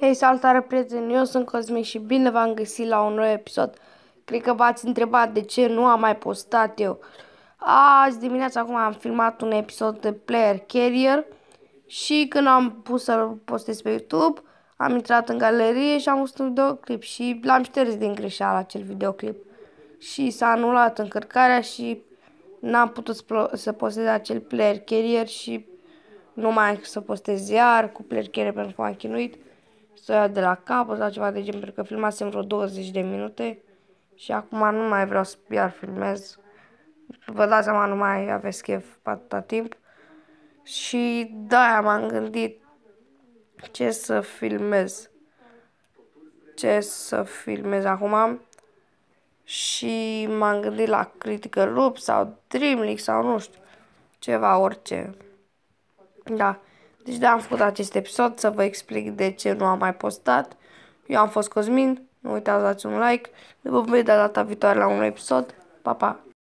Hei, salutare prieteni, eu sunt Cosmic și bine v-am găsit la un nou episod. Cred că v-ați întrebat de ce nu am mai postat eu. Azi dimineața acum am filmat un episod de Player Carrier și când am pus să-l postez pe YouTube, am intrat în galerie și am văzut un videoclip și l-am șters din greșeală acel videoclip. Și s-a anulat încărcarea și n-am putut să postez acel Player Carrier și nu mai să postez iar cu Player Carrier pentru că am chinuit să o iau de la capăt sau ceva de gen, pentru că filmasem vreo 20 de minute și acum nu mai vreau să iar filmez. Vă dați seama, nu mai aveți chef atâta timp. Și da, m-am gândit ce să filmez. Ce să filmez acum. Și m-am gândit la critică Loop sau Dreamlink sau nu știu. Ceva, orice. Da. Deci da, am făcut acest episod să vă explic de ce nu am mai postat. Eu am fost Cosmin, nu uitați să dați un like. Ne vom vedea data viitoare la un episod. Pa, pa!